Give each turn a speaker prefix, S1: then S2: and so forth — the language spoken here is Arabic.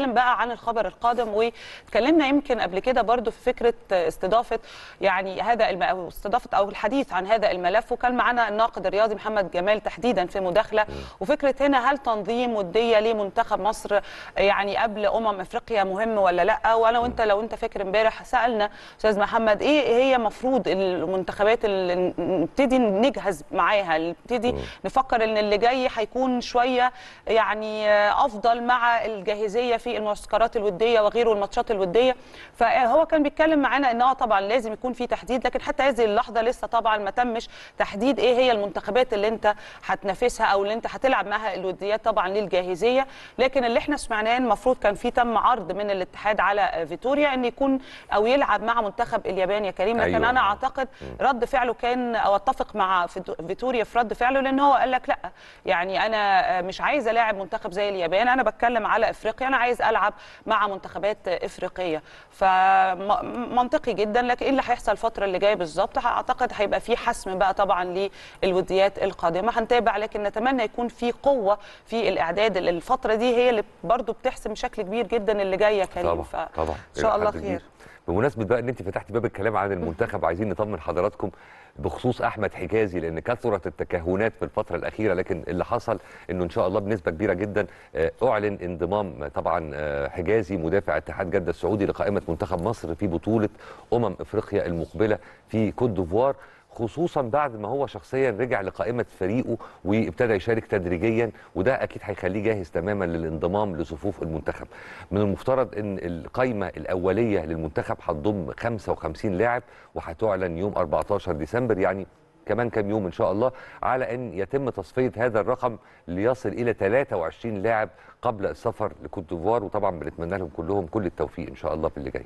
S1: نتكلم بقى عن الخبر القادم وتكلمنا يمكن قبل كده برضو في فكره استضافه يعني هذا الم... أو استضافه او الحديث عن هذا الملف وكان معنا الناقد الرياضي محمد جمال تحديدا في مداخله وفكره هنا هل تنظيم وديه لمنتخب مصر يعني قبل امم افريقيا مهم ولا لا وانا وانت لو انت فاكر امبارح سالنا استاذ محمد ايه هي مفروض المنتخبات اللي نبتدي نجهز معاها نبتدي نفكر ان اللي جاي هيكون شويه يعني افضل مع الجاهزيه في في المعسكرات الوديه وغيره الماتشات الوديه فهو كان بيتكلم معانا ان اه طبعا لازم يكون في تحديد لكن حتى هذه اللحظه لسه طبعا ما تمش تحديد ايه هي المنتخبات اللي انت هتنافسها او اللي انت هتلعب معاها الوديات طبعا للجاهزيه لكن اللي احنا سمعناه المفروض كان في تم عرض من الاتحاد على آه فيتوريا ان يكون او يلعب مع منتخب اليابان يا كريم لكن أيوة. انا اعتقد رد فعله كان او اتفق مع فيتوريا في رد فعله لان هو قال لك لا يعني انا مش عايز الاعب منتخب زي اليابان انا بتكلم على افريقيا انا عايز العب مع منتخبات افريقيه فمنطقي جدا لكن ايه اللي هيحصل الفتره اللي جايه بالظبط اعتقد هيبقى في حسم بقى طبعا للوديات القادمه هنتابع لكن نتمنى يكون في قوه في الاعداد الفتره دي هي اللي برضو بتحسم بشكل كبير جدا اللي جايه كريم طبعا طبعا ان شاء الله خير
S2: بمناسبه بقى ان انت فتحت باب الكلام عن المنتخب عايزين نطمن حضراتكم بخصوص احمد حجازي لان كثرت التكهنات في الفتره الاخيره لكن اللي حصل انه ان شاء الله بنسبه كبيره جدا آه، اعلن انضمام طبعا آه، حجازي مدافع اتحاد جده السعودي لقائمه منتخب مصر في بطوله امم افريقيا المقبله في كوت ديفوار خصوصا بعد ما هو شخصيا رجع لقائمه فريقه وابتدى يشارك تدريجيا وده اكيد هيخليه جاهز تماما للانضمام لصفوف المنتخب. من المفترض ان القائمه الاوليه للمنتخب هتضم 55 لاعب وهتعلن يوم 14 ديسمبر يعني كمان كام يوم ان شاء الله على ان يتم تصفيه هذا الرقم ليصل الى 23 لاعب قبل السفر لكوت ديفوار وطبعا بنتمنى لهم كلهم كل التوفيق ان شاء الله في اللي جاي